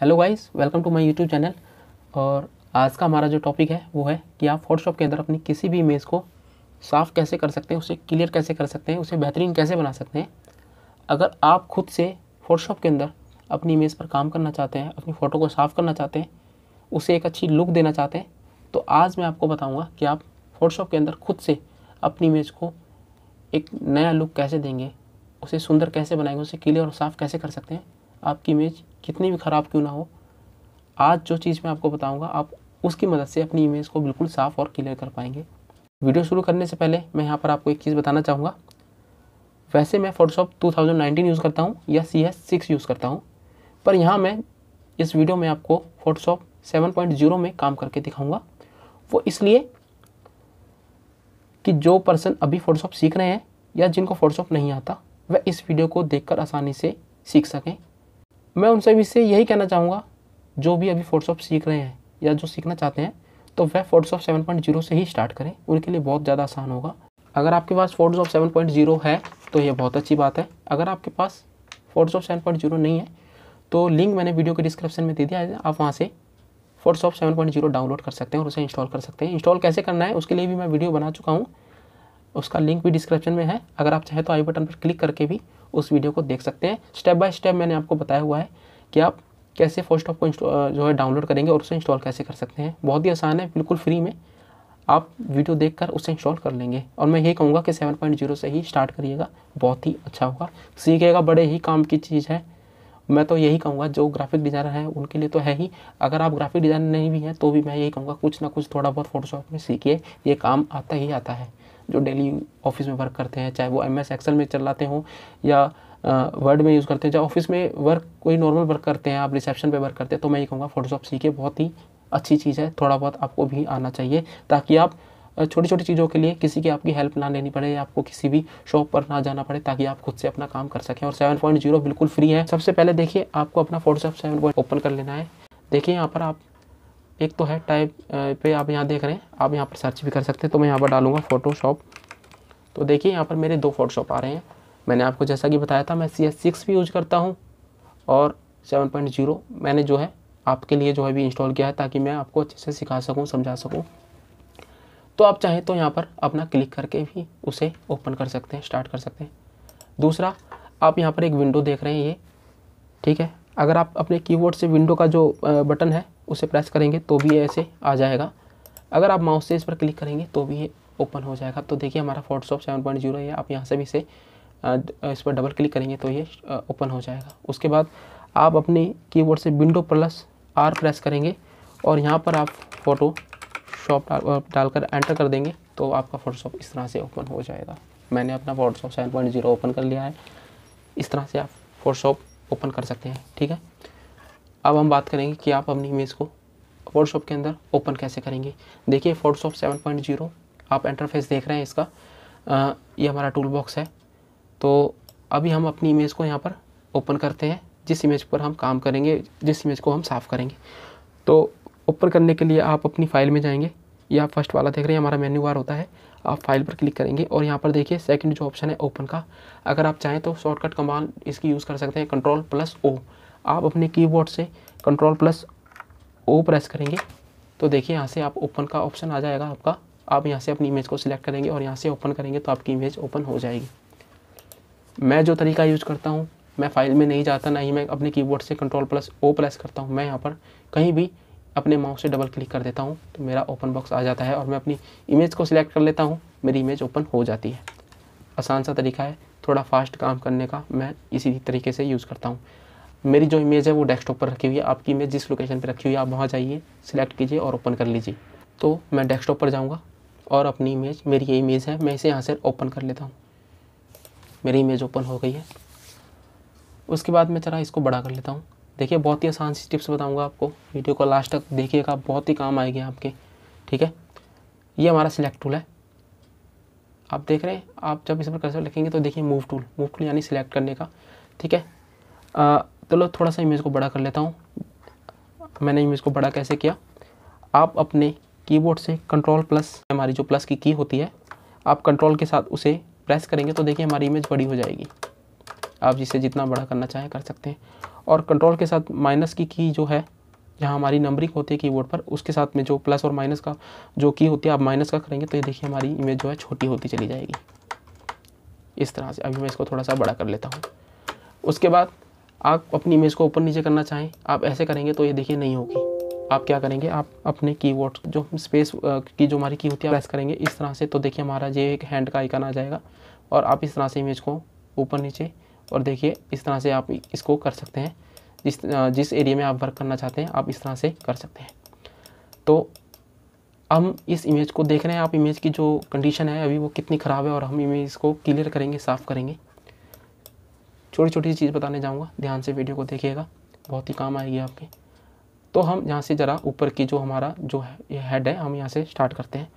hello guys welcome to my YouTube channel और आज का हमारा जो टॉपिक है वो है कि आप फोटोशॉप के अंदर अपनी किसी भी इमेज को साफ़ कैसे कर सकते हैं उसे क्लियर कैसे कर सकते हैं उसे बेहतरीन कैसे बना सकते हैं अगर आप खुद से फोटोशॉप के अंदर अपनी इमेज पर काम करना चाहते हैं अपनी फ़ोटो को साफ़ करना चाहते हैं उसे एक अच्छी लुक देना चाहते हैं तो आज मैं आपको बताऊँगा कि आप फोटोशॉप के अंदर खुद से अपनी इमेज को एक नया लुक कैसे देंगे उसे सुंदर कैसे बनाएंगे उसे क्लियर और साफ़ कैसे कर सकते हैं आपकी इमेज कितनी भी ख़राब क्यों ना हो आज जो चीज़ मैं आपको बताऊंगा आप उसकी मदद से अपनी इमेज को बिल्कुल साफ़ और क्लियर कर पाएंगे वीडियो शुरू करने से पहले मैं यहाँ पर आपको एक चीज़ बताना चाहूँगा वैसे मैं फोटोशॉप 2019 यूज़ करता हूँ या सी एस सिक्स यूज़ करता हूँ पर यहाँ मैं इस वीडियो में आपको फोटोशॉप 7.0 में काम करके दिखाऊँगा वो इसलिए कि जो पर्सन अभी फ़ोटोशॉप सीख रहे हैं या जिनको फ़ोटोशॉप नहीं आता वह इस वीडियो को देखकर आसानी से सीख सकें मैं उन सभी से यही कहना चाहूँगा जो भी अभी फोटोशॉप सीख रहे हैं या जो सीखना चाहते हैं तो वह फोटोशॉप सेवन पॉइंट जीरो से ही स्टार्ट करें उनके लिए बहुत ज़्यादा आसान होगा अगर आपके पास फोटोशॉप सेवन पॉइंट जीरो है तो यह बहुत अच्छी बात है अगर आपके पास फोटोशॉप सेवन पॉइंट जीरो नहीं है तो लिंक मैंने वीडियो के डिस्क्रिप्शन में दे दिया है आप वहाँ से Photoshop seven point zero download कर सकते हैं और उसे इंस्टॉल कर सकते हैं इंस्टॉल कैसे करना है उसके लिए भी मैं वीडियो बना चुका हूँ उसका लिंक भी डिस्क्रिप्शन में है अगर आप चाहें तो आई बटन पर क्लिक करके भी उस वीडियो को देख सकते हैं स्टेप बाय स्टेप मैंने आपको बताया हुआ है कि आप कैसे ऑफ को जो है डाउनलोड करेंगे और उसे इंस्टॉल कैसे कर सकते हैं बहुत ही आसान है बिल्कुल फ्री में आप वीडियो देखकर उसे इंस्टॉल कर लेंगे और मैं यही कहूँगा कि 7.0 से ही स्टार्ट करिएगा बहुत ही अच्छा होगा सीखेगा बड़े ही काम की चीज़ है मैं तो यही कहूँगा जो ग्राफिक डिज़ाइनर है उनके लिए तो है ही अगर आप ग्राफिक डिज़ाइनर नहीं भी हैं तो भी मैं यही कहूँगा कुछ ना कुछ थोड़ा बहुत फोटोशॉप में सीखिए ये काम आता ही आता है जो डेली ऑफिस में वर्क करते हैं चाहे वो एम एस एक्सल में चलाते हों या वर्ड में यूज़ करते हैं चाहे ऑफिस में वर्क कोई नॉर्मल वर्क करते हैं आप रिसेप्शन पे वर्क करते हैं तो मैं ये कहूँगा फोटोशॉप सीखे बहुत ही अच्छी चीज़ है थोड़ा बहुत आपको भी आना चाहिए ताकि आप छोटी छोटी चीज़ों के लिए किसी की आपकी हेल्प ना लेनी पड़े आपको किसी भी शॉप पर ना जाना पड़े ताकि आप खुद से अपना काम कर सकें और 7.0 बिल्कुल फ्री है सबसे पहले देखिए आपको अपना फोटोशॉप पॉइंट ओपन कर लेना है देखिए यहाँ पर आप एक तो है टाइप पे आप यहाँ देख रहे हैं आप यहाँ पर सर्च भी कर सकते हैं तो मैं यहाँ पर डालूँगा फ़ोटोशॉप तो देखिए यहाँ पर मेरे दो फ़ोटोशॉप आ रहे हैं मैंने आपको जैसा कि बताया था मैं सी एस सिक्स भी यूज करता हूँ और सेवन पॉइंट जीरो मैंने जो है आपके लिए जो है भी इंस्टॉल किया है ताकि मैं आपको अच्छे से सिखा सकूँ समझा सकूँ तो आप चाहें तो यहाँ पर अपना क्लिक करके भी उसे ओपन कर सकते हैं स्टार्ट कर सकते हैं दूसरा आप यहाँ पर एक विंडो देख रहे हैं ये ठीक है अगर आप अपने कीबोर्ड से विंडो का जो बटन है उसे प्रेस करेंगे तो भी ऐसे आ जाएगा अगर आप माउस से इस पर क्लिक करेंगे तो भी ये ओपन हो जाएगा तो देखिए हमारा फोटोशॉप सेवन पॉइंट जीरो है आप यहाँ से भी इसे इस पर डबल क्लिक करेंगे तो ये ओपन हो जाएगा उसके बाद आप अपने कीबोर्ड से विंडो प्लस आर प्रेस करेंगे और यहाँ पर आप फ़ोटो शॉप डालकर डाल एंटर कर देंगे तो आपका फोटोशॉप इस तरह से ओपन हो जाएगा मैंने अपना Photoshop seven point zero open कर लिया है इस तरह से आप फोटोशॉप ओपन कर सकते हैं ठीक है अब हम बात करेंगे कि आप अपनी इमेज को फोटोशॉप के अंदर ओपन कैसे करेंगे देखिए फोटोशॉप 7.0 आप इंटरफेस देख रहे हैं इसका आ, ये हमारा टूल बॉक्स है तो अभी हम अपनी इमेज को यहाँ पर ओपन करते हैं जिस इमेज पर हम काम करेंगे जिस इमेज को हम साफ़ करेंगे तो ओपन करने के लिए आप अपनी फ़ाइल में जाएंगे या आप फर्स्ट वाला देख रहे हैं हमारा मेन्यू बार होता है आप फाइल पर क्लिक करेंगे और यहाँ पर देखिए सेकंड जो ऑप्शन है ओपन का अगर आप चाहें तो शॉर्टकट कमांड इसकी यूज़ कर सकते हैं कंट्रोल प्लस ओ आप अपने कीबोर्ड से कंट्रोल प्लस ओ प्रेस करेंगे तो देखिए यहाँ से आप ओपन का ऑप्शन आ जाएगा आपका आप यहाँ से अपनी इमेज को सिलेक्ट करेंगे और यहाँ से ओपन करेंगे तो आपकी इमेज ओपन हो जाएगी मैं जो तरीका यूज़ करता हूँ मैं फाइल में नहीं जाता ना ही मैं अपने कीबोर्ड से कंट्रोल प्लस ओ प्रेस करता हूँ मैं यहाँ पर कहीं भी अपने माउस से डबल क्लिक कर देता हूँ तो मेरा ओपन बॉक्स आ जाता है और मैं अपनी इमेज को सिलेक्ट कर लेता हूँ मेरी इमेज ओपन हो जाती है आसान सा तरीका है थोड़ा फास्ट काम करने का मैं इसी तरीके से यूज़ करता हूँ मेरी जो इमेज है वो डेस्कटॉप पर रखी हुई है आपकी इमेज जिस लोकेशन पर रखी हुई है आप वहाँ जाइए सिलेक्ट कीजिए और ओपन कर लीजिए तो मैं डेस्कटॉप पर जाऊँगा और अपनी इमेज मेरी ये इमेज है मैं इसे यहाँ से ओपन कर लेता हूँ मेरी इमेज ओपन हो गई है उसके बाद मैं चला इसको बड़ा कर लेता हूँ देखिए बहुत ही आसान सी टिप्स बताऊँगा आपको वीडियो को लास्ट तक देखिएगा बहुत ही काम आएगी आपके ठीक है ये हमारा सिलेक्ट टूल है आप देख रहे हैं आप जब इस पर कर्सर लिखेंगे तो देखिए मूव टूल मूव टूल यानी सिलेक्ट करने का ठीक है तो लो थोड़ा सा इमेज को बड़ा कर लेता हूँ मैंने इमेज को बड़ा कैसे किया आप अपने कीबोर्ड से कंट्रोल प्लस हमारी जो प्लस की की होती है आप कंट्रोल के साथ उसे प्रेस करेंगे तो देखिए हमारी इमेज बड़ी हो जाएगी आप जिसे जितना बड़ा करना चाहें कर सकते हैं और कंट्रोल के साथ माइनस की की जो है जहाँ हमारी नंबरिंग होती है कीबोर्ड पर उसके साथ में जो प्लस और माइनस का जो की होती है आप माइनस का करेंगे तो ये देखिए हमारी इमेज जो है छोटी होती चली जाएगी इस तरह से अभी मैं इसको थोड़ा सा बड़ा कर लेता हूँ उसके बाद आप अपनी इमेज को ऊपर नीचे करना चाहें आप ऐसे करेंगे तो ये देखिए नहीं होगी आप क्या करेंगे आप अपने कीबोर्ड जो स्पेस की जो हमारी की होती है प्रेस करेंगे इस तरह से तो देखिए हमारा ये एक हैंड का आइकन आ जाएगा और आप इस तरह से इमेज को ऊपर नीचे और देखिए इस तरह से आप इसको कर सकते हैं जिस जिस एरिया में आप वर्क करना चाहते हैं आप इस तरह से कर सकते हैं तो हम इस इमेज को देख रहे हैं आप इमेज की जो कंडीशन है अभी वो कितनी ख़राब है और हम इमेज को क्लियर करेंगे साफ़ करेंगे छोटी छोटी चीज़ बताने जाऊँगा ध्यान से वीडियो को देखिएगा बहुत ही काम आएगी आपके तो हम यहाँ से ज़रा ऊपर की जो हमारा जो है हेड है हम यहाँ से स्टार्ट करते हैं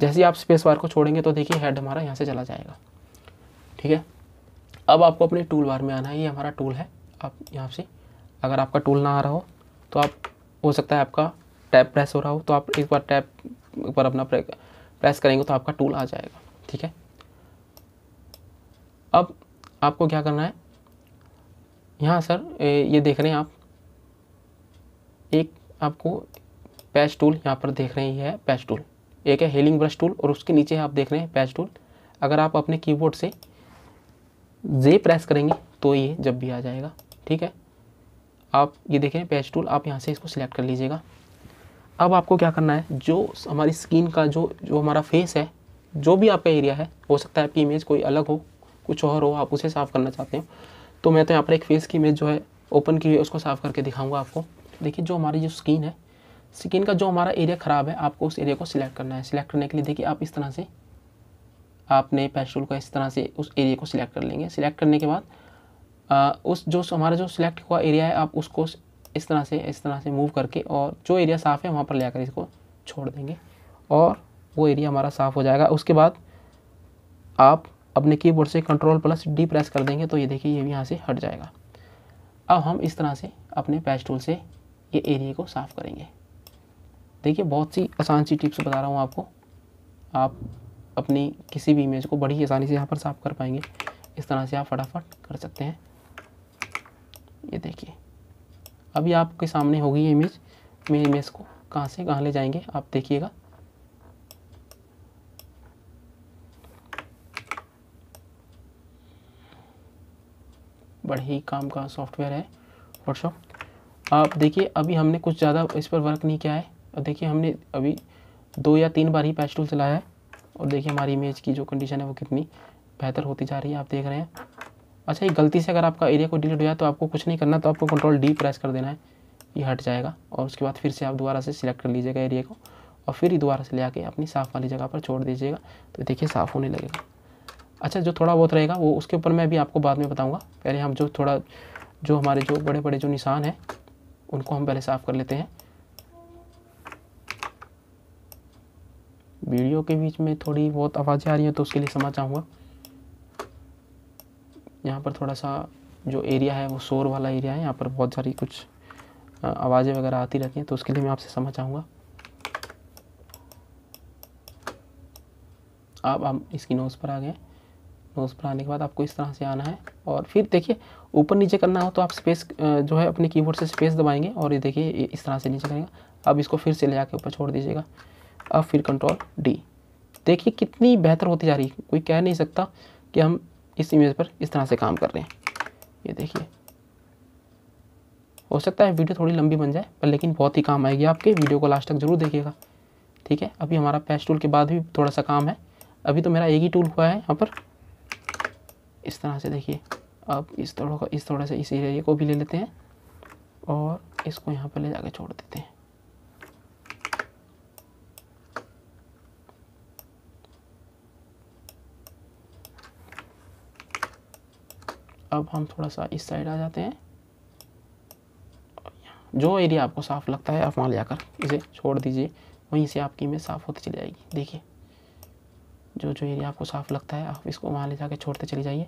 जैसे ही आप स्पेस बार को छोड़ेंगे तो देखिए हेड हमारा यहाँ से चला जाएगा ठीक है अब आपको अपने टूल बार में आना है ये हमारा टूल है आप यहाँ से अगर आपका टूल ना आ रहा हो तो आप हो सकता है आपका टैप प्रेस हो रहा हो तो आप एक बार टैप एक बार अपना प्रेस करेंगे तो आपका टूल आ जाएगा ठीक है अब आपको क्या करना है यहाँ सर ये देख रहे हैं आप एक आपको पैच टूल यहाँ पर देख रहे हैं पैच टूल एक है हेलिंग ब्रश टूल और उसके नीचे आप देख रहे हैं पैच टूल अगर आप अपने कीबोर्ड से जे प्रेस करेंगे तो ये जब भी आ जाएगा ठीक है आप ये देख रहे हैं पैच टूल आप यहाँ से इसको सिलेक्ट कर लीजिएगा अब आपको क्या करना है जो हमारी स्किन का जो जो हमारा फेस है जो भी आपका एरिया है हो सकता है आपकी इमेज कोई अलग हो कुछ और हो आप उसे साफ़ करना चाहते हो तो मैं तो यहाँ पर एक फेस की इमेज जो है ओपन की है उसको साफ़ करके दिखाऊंगा आपको देखिए जो हमारी जो स्किन है स्किन का जो हमारा एरिया ख़राब है आपको उस एरिया को सिलेक्ट करना है सिलेक्ट करने के लिए देखिए आप इस तरह से आपने पेस्टूल का इस तरह से उस एरिया को सिलेक्ट कर लेंगे सिलेक्ट करने के बाद आ, उस जो हमारा जो सिलेक्ट हुआ एरिया है आप उसको इस तरह से इस तरह से मूव करके और जो एरिया साफ़ है वहाँ पर लेकर इसको छोड़ देंगे और वो एरिया हमारा साफ़ हो जाएगा उसके बाद आप अपने कीबोर्ड से कंट्रोल प्लस डी प्रेस कर देंगे तो ये देखिए ये भी यहाँ से हट जाएगा अब हम इस तरह से अपने पैच टूल से ये एरिया को साफ़ करेंगे देखिए बहुत सी आसान सी टिप्स बता रहा हूँ आपको आप अपनी किसी भी इमेज को बड़ी आसानी से यहाँ पर साफ़ कर पाएंगे इस तरह से आप फटाफट कर सकते हैं ये देखिए अभी आपके सामने होगी ये इमेज मेरी इमेज को कहाँ से कहाँ ले जाएंगे आप देखिएगा बड़े ही काम का सॉफ्टवेयर है वर्कशॉप आप देखिए अभी हमने कुछ ज़्यादा इस पर वर्क नहीं किया है और देखिए हमने अभी दो या तीन बार ही पैच टूल चलाया है और देखिए हमारी इमेज की जो कंडीशन है वो कितनी बेहतर होती जा रही है आप देख रहे हैं अच्छा ये गलती से अगर आपका एरिया को डिलीट हो जाए तो आपको कुछ नहीं करना तो आपको कंट्रोल डी प्रेस कर देना है ये हट जाएगा और उसके बाद फिर से आप दोबारा से सिलेक्ट कर लीजिएगा एरिया को और फिर ही दोबारा से ले आके अपनी साफ़ वाली जगह पर छोड़ दीजिएगा तो देखिए साफ़ होने लगेगा अच्छा जो थोड़ा बहुत रहेगा वो उसके ऊपर मैं भी आपको बाद में बताऊँगा पहले हम जो थोड़ा जो हमारे जो बड़े बड़े जो निशान हैं उनको हम पहले साफ़ कर लेते हैं वीडियो के बीच में थोड़ी बहुत आवाज़ें आ रही हैं तो उसके लिए समझ चाहूँगा यहाँ पर थोड़ा सा जो एरिया है वो शोर वाला एरिया है यहाँ पर बहुत सारी कुछ आवाज़ें वगैरह आती रहती हैं तो उसके लिए मैं आपसे समा चाहूँगा आप हम इसकी नोज़ पर आ गए नोज़ पर आने के बाद आपको इस तरह से आना है और फिर देखिए ऊपर नीचे करना हो तो आप स्पेस जो है अपने कीबोर्ड से स्पेस दबाएंगे और ये देखिए इस तरह से नीचे करेगा अब इसको फिर से ले जाके ऊपर छोड़ दीजिएगा अब फिर कंट्रोल डी देखिए कितनी बेहतर होती जा रही है कोई कह नहीं सकता कि हम इस इमेज पर इस तरह से काम कर रहे हैं ये देखिए हो सकता है वीडियो थोड़ी लंबी बन जाए पर लेकिन बहुत ही काम आएगी आपके वीडियो को लास्ट तक जरूर देखिएगा ठीक है अभी हमारा पैच टूल के बाद भी थोड़ा सा काम है अभी तो मेरा एक ही टूल हुआ है यहाँ पर इस तरह से देखिए अब इस थोड़ा का इस थोड़ा से इस एरिया को भी ले लेते हैं और इसको यहाँ पर ले जाके छोड़ देते हैं अब हम थोड़ा सा इस साइड आ जाते हैं जो एरिया आपको साफ़ लगता है आप वहाँ ले जाकर इसे छोड़ दीजिए वहीं से आपकी इमेज साफ़ होती चली जाएगी देखिए जो जो एरिया आपको साफ़ लगता है आप इसको वहाँ ले जाके छोड़ते चले जाइए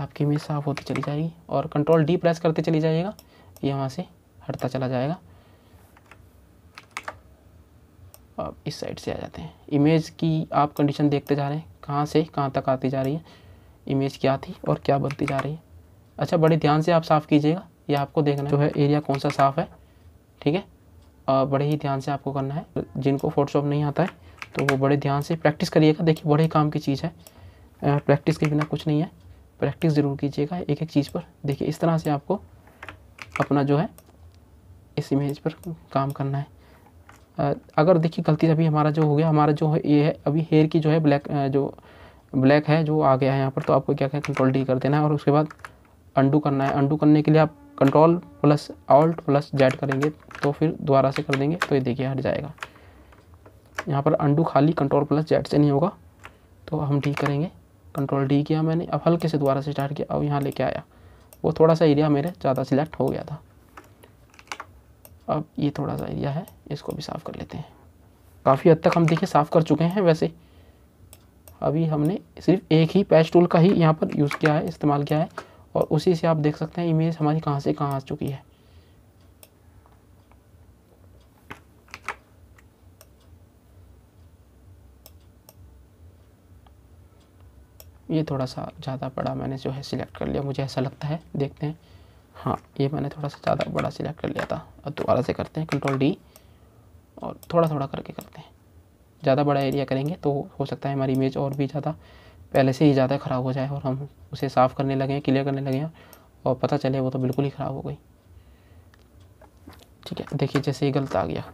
आपकी इमेज साफ़ होती चली जाएगी और कंट्रोल डी प्रेस करते चली जाइएगा ये वहाँ से हटता चला जाएगा अब इस साइड से आ जाते हैं इमेज की आप कंडीशन देखते जा रहे हैं कहाँ से कहाँ तक आती जा रही है इमेज क्या थी और क्या बनती जा रही है अच्छा बड़े ध्यान से आप साफ़ कीजिएगा ये आपको देखना जो है एरिया कौन सा साफ़ है ठीक है बड़े ही ध्यान से आपको करना है जिनको फोटोशॉप नहीं आता है तो वो बड़े ध्यान से प्रैक्टिस करिएगा देखिए बड़े काम की चीज़ है प्रैक्टिस के बिना कुछ नहीं है प्रैक्टिस ज़रूर कीजिएगा एक एक चीज़ पर देखिए इस तरह से आपको अपना जो है इस इमेज पर काम करना है अगर देखिए गलती अभी हमारा जो हो गया हमारा जो है ये है अभी हेयर की जो है ब्लैक जो ब्लैक है जो आ गया है यहाँ पर तो आपको क्या क्या कंट्रोल डी कर देना है और उसके बाद अंडू करना है अंडू करने के लिए आप control plus alt plus Z करेंगे तो फिर दोबारा से कर देंगे तो ये देखिए हट जाएगा यहाँ पर अंडू खाली कंट्रोल प्लस जेड से नहीं होगा तो हम डी करेंगे कंट्रोल डी किया मैंने अब हल्के से दोबारा से स्टार्ट किया अब यहाँ लेके आया वो थोड़ा सा एरिया मेरे ज़्यादा सिलेक्ट हो गया था अब ये थोड़ा सा एरिया है इसको भी साफ़ कर लेते हैं काफ़ी हद तक हम देखिए साफ़ कर चुके हैं वैसे अभी हमने सिर्फ एक ही पैच टूल का ही यहाँ पर यूज़ किया है इस्तेमाल किया है और उसी से आप देख सकते हैं इमेज हमारी कहाँ से कहाँ आ चुकी है ये थोड़ा सा ज़्यादा बड़ा मैंने जो है सिलेक्ट कर लिया मुझे ऐसा लगता है देखते हैं हाँ ये मैंने थोड़ा सा ज़्यादा बड़ा सिलेक्ट कर लिया था अब दोबारा से करते हैं कंट्रोल डी और थोड़ा थोड़ा करके करते हैं ज़्यादा बड़ा एरिया करेंगे तो हो सकता है हमारी इमेज और भी ज़्यादा पहले से ही ज़्यादा ख़राब हो जाए और हम उसे साफ़ करने लगे हैं क्लियर करने लगे हैं और पता चले वो तो बिल्कुल ही ख़राब हो गई ठीक है देखिए जैसे ये गलत आ गया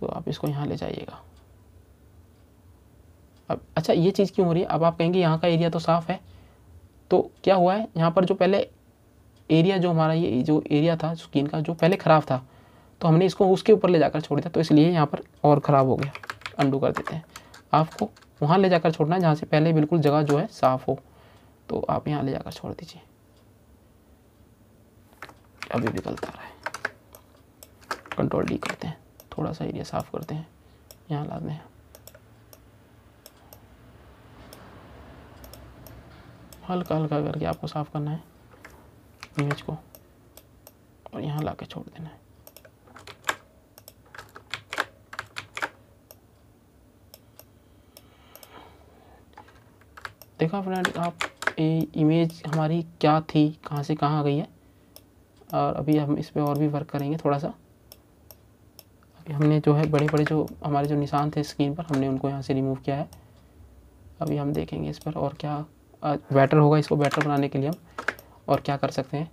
तो आप इसको यहाँ ले जाइएगा अब अच्छा ये चीज़ क्यों हो रही है अब आप कहेंगे यहाँ का एरिया तो साफ़ है तो क्या हुआ है यहाँ पर जो पहले एरिया जो हमारा ये जो एरिया था स्किन का जो पहले ख़राब था तो हमने इसको उसके ऊपर ले जाकर छोड़ दिया तो इसलिए यहाँ पर और ख़राब हो गया अंडू कर देते हैं आपको वहाँ ले जाकर छोड़ना है जहाँ से पहले बिल्कुल जगह जो है साफ़ हो तो आप यहाँ ले जाकर छोड़ दीजिए अभी भी गलत आ रहा है कंट्रोल डी करते हैं थोड़ा सा एरिया साफ़ करते हैं यहाँ ला दें हल्का हल्का करके आपको साफ़ करना है इमेज को और यहाँ ला के छोड़ देना है देखा फ्रेंड आप ये इमेज हमारी क्या थी कहाँ से कहाँ आ गई है और अभी हम इस पर और भी वर्क करेंगे थोड़ा सा अभी हमने जो है बड़े बड़े जो हमारे जो निशान थे स्क्रीन पर हमने उनको यहाँ से रिमूव किया है अभी हम देखेंगे इस पर और क्या बेटर होगा इसको बेटर बनाने के लिए हम और क्या कर सकते हैं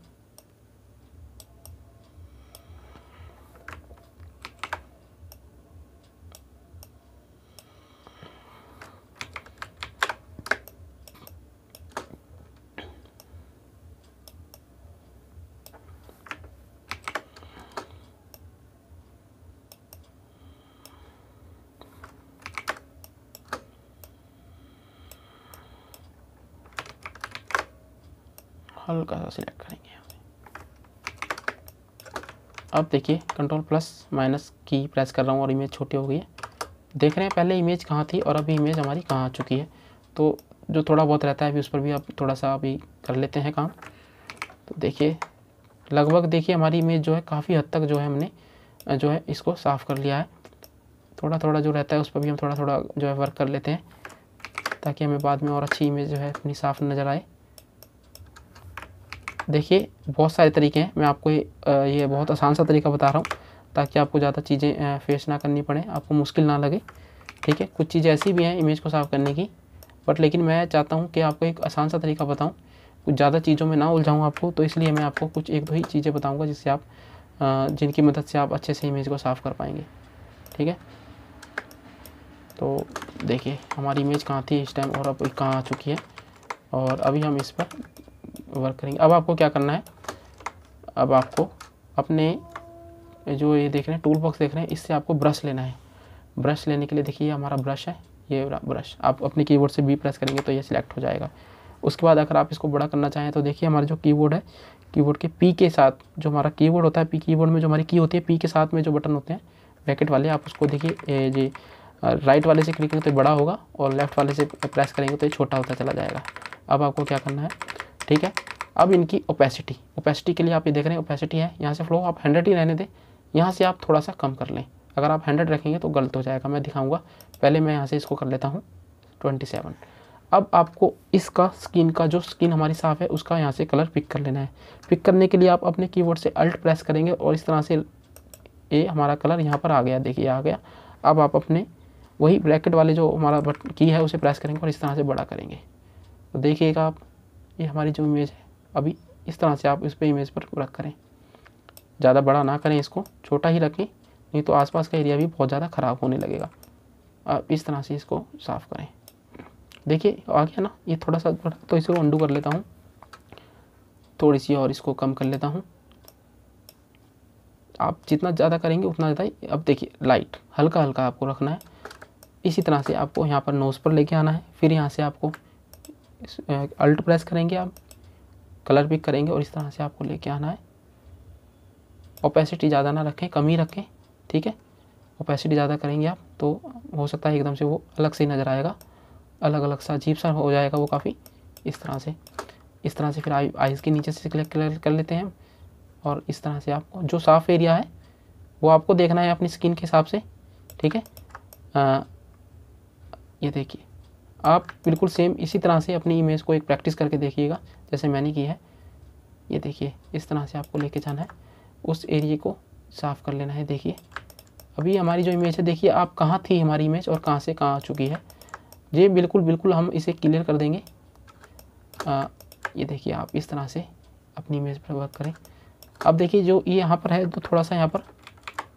अब देखिए कंट्रोल प्लस माइनस की प्रेस कर रहा हूँ और इमेज छोटी हो गई है देख रहे हैं पहले इमेज कहाँ थी और अभी इमेज हमारी कहाँ आ चुकी है तो जो थोड़ा बहुत रहता है अभी उस पर भी आप थोड़ा सा अभी कर लेते हैं काम तो देखिए लगभग देखिए हमारी इमेज जो है काफ़ी हद तक जो है हमने जो है इसको साफ़ कर लिया है थोड़ा थोड़ा जो रहता है उस पर भी हम थोड़ा थोड़ा जो है वर्क कर लेते हैं ताकि हमें बाद में और अच्छी इमेज जो है अपनी साफ़ नज़र आए देखिए बहुत सारे तरीके हैं मैं आपको ये, बहुत आसान सा तरीका बता रहा हूँ ताकि आपको ज़्यादा चीज़ें फेस ना करनी पड़े आपको मुश्किल ना लगे ठीक है कुछ चीज़ें ऐसी भी हैं इमेज को साफ़ करने की बट लेकिन मैं चाहता हूँ कि आपको एक आसान सा तरीका बताऊँ कुछ ज़्यादा चीज़ों में ना उलझाऊँ आपको तो इसलिए मैं आपको कुछ एक दो ही चीज़ें बताऊँगा जिससे आप जिनकी मदद से आप अच्छे से इमेज को साफ़ कर पाएंगे ठीक है तो देखिए हमारी इमेज कहाँ थी इस टाइम और अब कहाँ आ चुकी है और अभी हम इस पर वर्क करेंगे अब आपको क्या करना है अब आपको अपने जो ये देख रहे हैं टूल बॉक्स देख रहे हैं इससे आपको ब्रश लेना है ब्रश लेने के लिए देखिए हमारा ब्रश है ये ब्रश आप अपने कीबोर्ड से बी प्रेस करेंगे तो ये सिलेक्ट हो जाएगा उसके बाद अगर आप इसको बड़ा करना चाहें तो देखिए हमारा जो कीबोर्ड है कीबोर्ड के पी के साथ जो हमारा कीबोर्ड होता है पी कीबोर्ड में जो हमारी की होती है पी के साथ में जो बटन होते हैं बैकेट वाले आप उसको देखिए जी राइट वाले से क्लिक करेंगे तो बड़ा होगा और लेफ्ट वाले से प्रेस करेंगे तो ये छोटा होता चला जाएगा अब आपको क्या करना है ठीक है अब इनकी ओपेसिटी ओपेसिटी के लिए आप ये देख रहे हैं ओपेसिटी है यहाँ से फ्लो आप हंड्रेड ही रहने दें यहाँ से आप थोड़ा सा कम कर लें अगर आप हंड्रेड रखेंगे तो गलत हो जाएगा मैं दिखाऊँगा पहले मैं यहाँ से इसको कर लेता हूँ ट्वेंटी सेवन अब आपको इसका स्किन का जो स्किन हमारी साफ़ है उसका यहाँ से कलर पिक कर लेना है पिक करने के लिए आप अपने कीबोर्ड से अल्ट प्रेस करेंगे और इस तरह से ये हमारा कलर यहाँ पर आ गया देखिए आ गया अब आप अपने वही ब्रैकेट वाले जो हमारा की है उसे प्रेस करेंगे और इस तरह से बड़ा करेंगे तो देखिएगा आप ये हमारी जो इमेज है अभी इस तरह से आप इस पर इमेज पर रख करें ज़्यादा बड़ा ना करें इसको छोटा ही रखें नहीं तो आसपास का एरिया भी बहुत ज़्यादा ख़राब होने लगेगा आप इस तरह से इसको साफ़ करें देखिए आ गया ना ये थोड़ा सा बड़ा तो इसको अंडू कर लेता हूँ थोड़ी सी और इसको कम कर लेता हूँ आप जितना ज़्यादा करेंगे उतना ज़्यादा अब देखिए लाइट हल्का हल्का आपको रखना है इसी तरह से आपको यहाँ पर नोज़ पर लेके आना है फिर यहाँ से आपको अल्ट प्रेस करेंगे आप कलर पिक करेंगे और इस तरह से आपको लेके आना है ओपेसिटी ज़्यादा ना रखें कम ही रखें ठीक है ओपेसिटी ज़्यादा करेंगे आप तो हो सकता है एकदम से वो अलग से ही नज़र आएगा अलग अलग सा अजीब सा हो जाएगा वो काफ़ी इस तरह से इस तरह से फिर आई आइज़ के नीचे से कलेक्ट कर लेते हैं और इस तरह से आपको जो साफ़ एरिया है वो आपको देखना है अपनी स्किन के हिसाब से ठीक है आ, ये देखिए आप बिल्कुल सेम इसी तरह से अपनी इमेज को एक प्रैक्टिस करके देखिएगा जैसे मैंने की है ये देखिए इस तरह से आपको लेके जाना है उस एरिए को साफ़ कर लेना है देखिए अभी हमारी जो इमेज है देखिए आप कहाँ थी हमारी इमेज और कहाँ से कहाँ आ चुकी है ये बिल्कुल बिल्कुल हम इसे क्लियर कर देंगे आ, ये देखिए आप इस तरह से अपनी इमेज पर वर्क करें अब देखिए जो ये यहाँ पर है तो थोड़ा सा यहाँ पर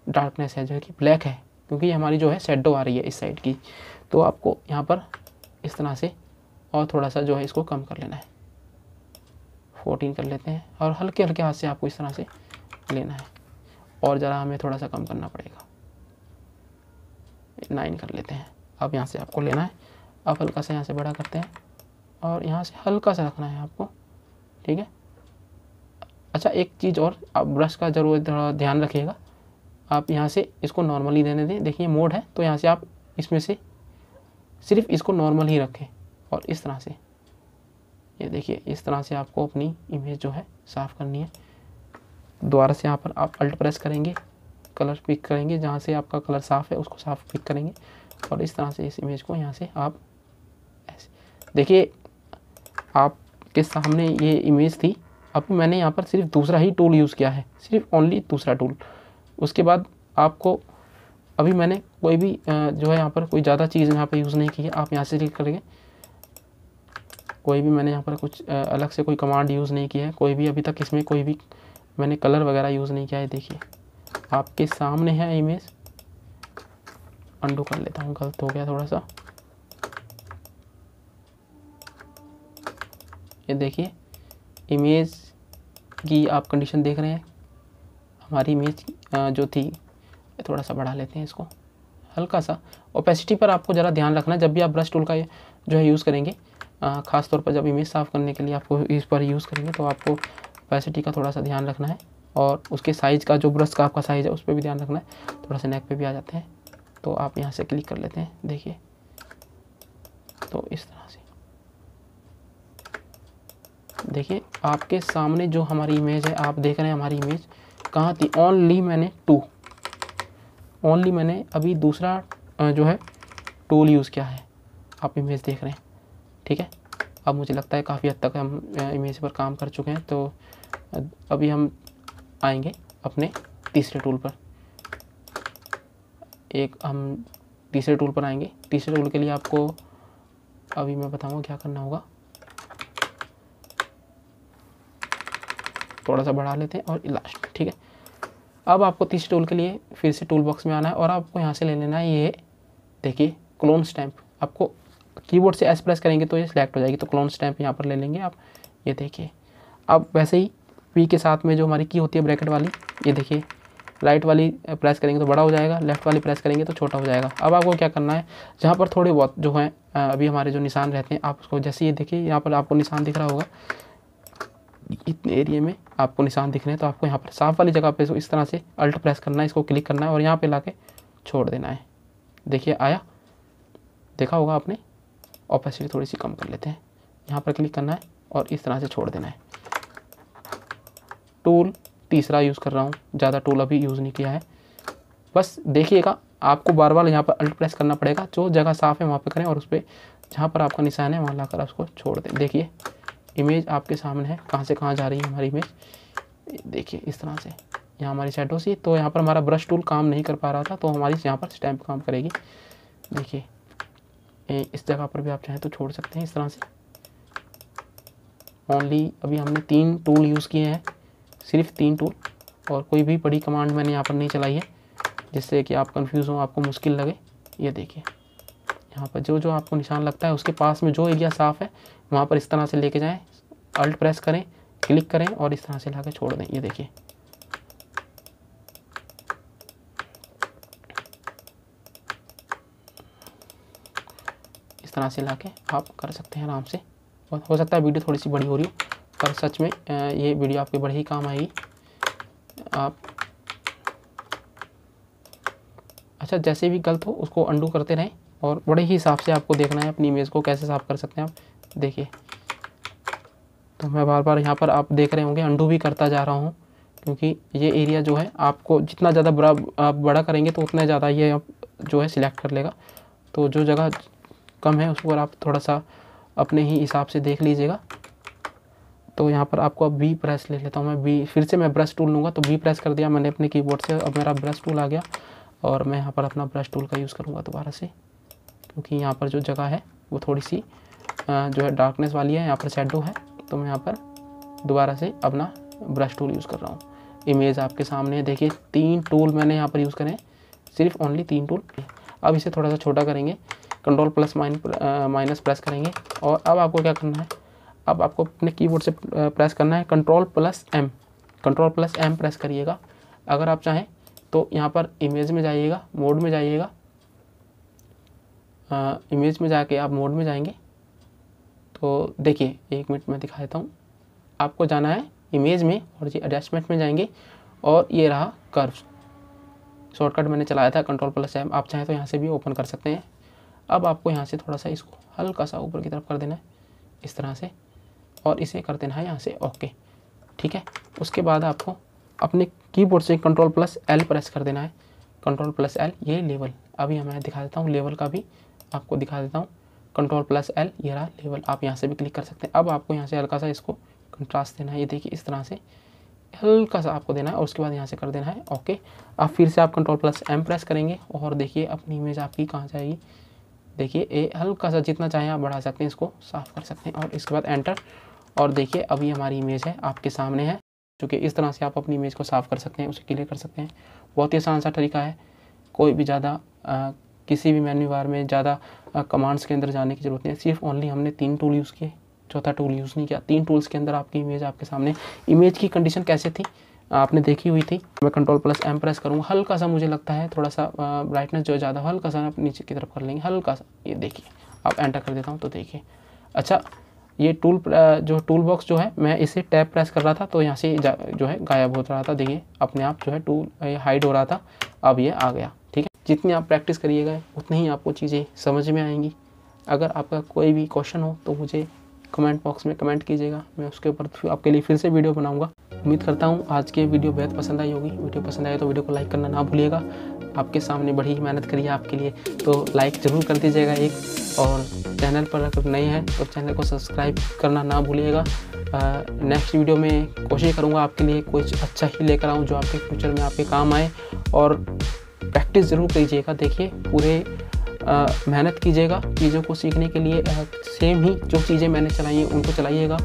डार्कनेस है जो है कि ब्लैक है क्योंकि हमारी जो है शेडो आ रही है इस साइड की तो आपको यहाँ पर इस तरह से और थोड़ा सा जो है इसको कम कर लेना है फोर्टीन कर लेते हैं और हल्के हल्के हाथ से आपको इस तरह से लेना है और ज़रा हमें थोड़ा सा कम करना पड़ेगा नाइन कर लेते हैं अब यहाँ से आपको लेना है अब हल्का सा यहाँ से बड़ा करते हैं और यहाँ से हल्का सा रखना है आपको ठीक है अच्छा एक चीज़ और आप ब्रश का ज़रूर थोड़ा ध्यान रखिएगा आप यहाँ से इसको नॉर्मली देने दें देखिए मोड है तो यहाँ से आप इसमें से सिर्फ इसको नॉर्मल ही रखें और इस तरह से ये देखिए इस तरह से आपको अपनी इमेज जो है साफ़ करनी है दोबारा से यहाँ पर आप अल्ट प्रेस करेंगे कलर पिक करेंगे जहाँ से आपका कलर साफ़ है उसको साफ़ पिक करेंगे और इस तरह से इस इमेज को यहाँ से आप ऐसे देखिए आपके सामने ये इमेज थी अब मैंने यहाँ पर सिर्फ दूसरा ही टूल यूज़ किया है सिर्फ ओनली दूसरा टूल उसके बाद आपको अभी मैंने कोई भी जो है यहाँ पर कोई ज़्यादा चीज़ यहाँ पर यूज़ नहीं की है आप यहाँ से क्लिक करेंगे कोई भी मैंने यहाँ पर कुछ अलग से कोई कमांड यूज़ नहीं किया है कोई भी अभी तक इसमें कोई भी मैंने कलर वगैरह यूज़ नहीं किया है देखिए आपके सामने है इमेज अंडू कर लेता हूँ गलत हो गया थोड़ा सा ये देखिए इमेज की आप कंडीशन देख रहे हैं हमारी इमेज जो थी थोड़ा सा बढ़ा लेते हैं इसको हल्का सा ओपेसिटी पर आपको ज़रा ध्यान रखना जब भी आप ब्रश टूल का जो है यूज़ करेंगे ख़ास तौर पर जब इमेज साफ़ करने के लिए आपको इस पर यूज़ करेंगे तो आपको ओपेसिटी का थोड़ा सा ध्यान रखना है और उसके साइज़ का जो ब्रश का आपका साइज़ है उस पर भी ध्यान रखना है थोड़ा सा नेक पर भी आ जाते हैं तो आप यहाँ से क्लिक कर लेते हैं देखिए तो इस तरह से देखिए आपके सामने जो हमारी इमेज है आप देख रहे हैं हमारी इमेज कहाँ थी ओनली मैंने टू ओनली मैंने अभी दूसरा जो है टूल यूज़ किया है आप इमेज देख रहे हैं ठीक है अब मुझे लगता है काफ़ी हद तक हम इमेज पर काम कर चुके हैं तो अभी हम आएंगे अपने तीसरे टूल पर एक हम तीसरे टूल पर आएंगे तीसरे टूल के लिए आपको अभी मैं बताऊंगा क्या करना होगा थोड़ा सा बढ़ा लेते हैं और लास्ट ठीक है अब आपको तीसरे टूल के लिए फिर से टूल बॉक्स में आना है और आपको यहाँ से ले लेना है ये देखिए क्लोन स्टैम्प आपको कीबोर्ड से एस प्रेस करेंगे तो ये सिलेक्ट हो जाएगी तो क्लोन स्टैम्प यहाँ पर ले लेंगे आप ये देखिए अब वैसे ही पी के साथ में जो हमारी की होती है ब्रैकेट वाली ये देखिए राइट वाली प्रेस करेंगे तो बड़ा हो जाएगा लेफ्ट वाली प्रेस करेंगे तो छोटा हो जाएगा अब आपको क्या करना है जहाँ पर थोड़े बहुत जो हैं अभी हमारे जो निशान रहते हैं आप उसको जैसे ये देखिए यहाँ पर आपको निशान दिख रहा होगा इतने एरिए में आपको निशान दिख रहे हैं तो आपको यहाँ पर साफ वाली जगह इसको इस तरह से अल्ट प्रेस करना है इसको क्लिक करना है और यहाँ पर ला छोड़ देना है देखिए आया देखा होगा आपने ऑपेसिटी थोड़ी सी कम कर लेते हैं यहाँ पर क्लिक करना है और इस तरह से छोड़ देना है टूल तीसरा यूज़ कर रहा हूँ ज़्यादा टूल अभी यूज़ नहीं किया है बस देखिएगा आपको बार बार यहाँ पर अल्ट प्रेस करना पड़ेगा जो जगह साफ़ है वहाँ पर करें और उस पर जहाँ पर आपका निशान है वहाँ ला कर उसको छोड़ दें देखिए इमेज आपके सामने है कहाँ से कहाँ जा रही है हमारी इमेज देखिए इस तरह से यहाँ हमारी सेट हो सी तो यहाँ पर हमारा ब्रश टूल काम नहीं कर पा रहा था तो हमारी यहाँ पर स्टैम्प काम करेगी देखिए इस जगह पर भी आप चाहें तो छोड़ सकते हैं इस तरह से ओनली अभी हमने तीन टूल यूज़ किए हैं सिर्फ तीन टूल और कोई भी बड़ी कमांड मैंने यहाँ पर नहीं चलाई है जिससे कि आप कन्फ्यूज़ हो आपको मुश्किल लगे ये देखिए यहाँ पर जो जो आपको निशान लगता है उसके पास में जो एरिया साफ़ है वहाँ पर इस तरह से लेके जाएं अल्ट प्रेस करें क्लिक करें और इस तरह से ला छोड़ दें ये देखिए इस तरह से ला आप कर सकते हैं आराम से और हो सकता है वीडियो थोड़ी सी बड़ी हो रही हो पर सच में ये वीडियो आपके बड़े ही काम आएगी आप अच्छा जैसे भी गलत हो उसको अंडू करते रहें और बड़े ही हिसाब से आपको देखना है अपनी इमेज को कैसे साफ़ कर सकते हैं आप देखिए तो मैं बार बार यहाँ पर आप देख रहे होंगे अंडू भी करता जा रहा हूँ क्योंकि ये एरिया जो है आपको जितना ज़्यादा बड़ा आप बड़ा करेंगे तो उतना ज़्यादा ये आप जो है सिलेक्ट कर लेगा तो जो जगह कम है उस पर आप थोड़ा सा अपने ही हिसाब से देख लीजिएगा तो यहाँ पर आपको अब बी प्रेस ले लेता हूँ मैं बी फिर से मैं ब्रश टूल लूँगा तो बी प्रेस कर दिया मैंने अपने कीबोर्ड से अब मेरा ब्रश टूल आ गया और मैं यहाँ पर अपना ब्रश टूल का यूज़ करूँगा दोबारा से क्योंकि यहाँ पर जो जगह है वो थोड़ी सी जो है डार्कनेस वाली है यहाँ पर शेडो है तो मैं यहाँ पर दोबारा से अपना ब्रश टूल यूज़ कर रहा हूँ इमेज आपके सामने है देखिए तीन टूल मैंने यहाँ पर यूज़ करें सिर्फ ओनली तीन टूल अब इसे थोड़ा सा छोटा करेंगे control plus mine minus press करेंगे और अब आपको क्या करना है अब आपको अपने कीबोर्ड से प्रेस करना है control plus M control plus M press करिएगा अगर आप चाहें तो यहाँ पर इमेज में जाइएगा मोड में जाइएगा इमेज में जाके आप मोड में जाएंगे तो देखिए एक मिनट मैं दिखा देता हूँ आपको जाना है इमेज में और ये एडजस्टमेंट में जाएंगे और ये रहा कर्व शॉर्टकट मैंने चलाया था कंट्रोल प्लस एम आप चाहें तो यहाँ से भी ओपन कर सकते हैं अब आपको यहाँ से थोड़ा सा इसको हल्का सा ऊपर की तरफ कर देना है इस तरह से और इसे कर देना है यहाँ से ओके ठीक है उसके बाद आपको अपने कीबोर्ड से कंट्रोल प्लस एल प्रेस कर देना है कंट्रोल प्लस एल ये लेवल अभी मैं दिखा देता हूँ लेवल का भी आपको दिखा देता हूँ कंट्रोल प्लस एल ये रहा लेवल आप यहाँ से भी क्लिक कर सकते हैं अब आपको यहाँ से हल्का सा इसको कंट्रास्ट देना है ये देखिए इस तरह से हल्का सा आपको देना है और उसके बाद यहाँ से कर देना है ओके अब फिर से आप कंट्रोल प्लस एम प्रेस करेंगे और देखिए अपनी इमेज आपकी कहाँ जाएगी देखिए ए हल्का सा जितना चाहें आप बढ़ा सकते हैं इसको साफ़ कर सकते हैं और इसके बाद एंटर और देखिए अभी हमारी इमेज है आपके सामने है चूँकि इस तरह से आप अपनी इमेज को साफ़ कर सकते हैं उसे क्लियर कर सकते हैं बहुत ही आसान सा तरीका है कोई भी ज़्यादा किसी भी मेन्यू बार में ज़्यादा कमांड्स के अंदर जाने की ज़रूरत नहीं है सिर्फ ओनली हमने तीन टूल यूज़ किए चौथा टूल यूज़ नहीं किया तीन टूल्स के अंदर आपकी इमेज आपके सामने इमेज की कंडीशन कैसे थी आपने देखी हुई थी मैं कंट्रोल प्लस एम प्रेस करूँगा हल्का सा मुझे लगता है थोड़ा सा ब्राइटनेस जो ज़्यादा हल्का सा आप नीचे की तरफ कर लेंगे हल्का सा ये देखिए आप एंटर कर देता हूँ तो देखिए अच्छा ये टूल जो टूल बॉक्स जो है मैं इसे टैप प्रेस कर रहा था तो यहाँ से जो है गायब हो रहा था देखिए अपने आप जो है टूल हाइड हो रहा था अब ये आ गया जितनी आप प्रैक्टिस करिएगा उतनी ही आपको चीज़ें समझ में आएंगी अगर आपका कोई भी क्वेश्चन हो तो मुझे कमेंट बॉक्स में कमेंट कीजिएगा मैं उसके ऊपर आपके लिए फिर से वीडियो बनाऊंगा उम्मीद करता हूँ आज की वीडियो बेहद पसंद आई होगी वीडियो पसंद आए तो वीडियो को लाइक करना ना भूलिएगा आपके सामने बड़ी मेहनत करी है आपके लिए तो लाइक ज़रूर कर दीजिएगा एक और चैनल पर अगर नए हैं तो चैनल को सब्सक्राइब करना ना भूलिएगा नेक्स्ट वीडियो में कोशिश करूँगा आपके लिए कुछ अच्छा ही लेकर आऊँ जो आपके फ्यूचर में आपके काम आए और प्रैक्टिस ज़रूर कीजिएगा देखिए पूरे मेहनत कीजिएगा चीज़ों को सीखने के लिए आ, सेम ही जो चीज़ें मैंने चलाई हैं उनको चलाइएगा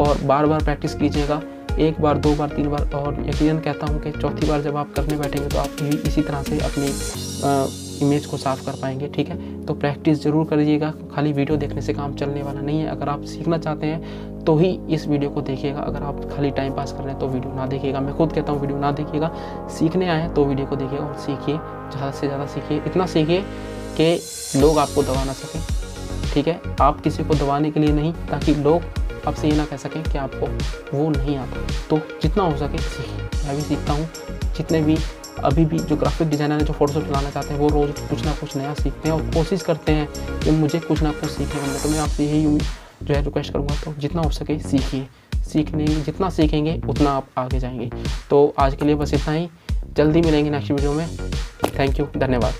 और बार बार प्रैक्टिस कीजिएगा एक बार दो बार तीन बार और यकीन कहता हूँ कि चौथी बार जब आप करने बैठेंगे तो आप भी इसी तरह से अपनी आ, इमेज को साफ़ कर पाएंगे ठीक है तो प्रैक्टिस ज़रूर करिएगा खाली वीडियो देखने से काम चलने वाला नहीं है अगर आप सीखना चाहते हैं तो ही इस वीडियो को देखिएगा अगर आप खाली टाइम पास कर रहे हैं तो वीडियो ना देखिएगा मैं खुद कहता हूँ वीडियो ना देखिएगा सीखने आए हैं तो वीडियो को देखिएगा और सीखिए ज़्यादा से ज़्यादा सीखिए इतना सीखिए कि लोग आपको दबा ना सकें ठीक है आप किसी को दबाने के लिए नहीं ताकि लोग आपसे ये ना कह सकें कि आपको वो नहीं आता तो जितना हो सके सीखिए मैं भी सीखता हूँ जितने भी अभी भी जो ग्राफिक डिज़ाइनर जो फोटोशॉप चलाना चाहते हैं वो रोज़ कुछ ना कुछ नया सीखते हैं और कोशिश करते हैं कि मुझे कुछ ना कुछ सीखने को मिले तो मैं आपसे यही जो है रिक्वेस्ट करूँगा तो जितना हो सके सीखिए सीखने जितना सीखेंगे उतना आप आगे जाएंगे तो आज के लिए बस इतना ही जल्दी मिलेंगे नेक्स्ट वीडियो में थैंक यू धन्यवाद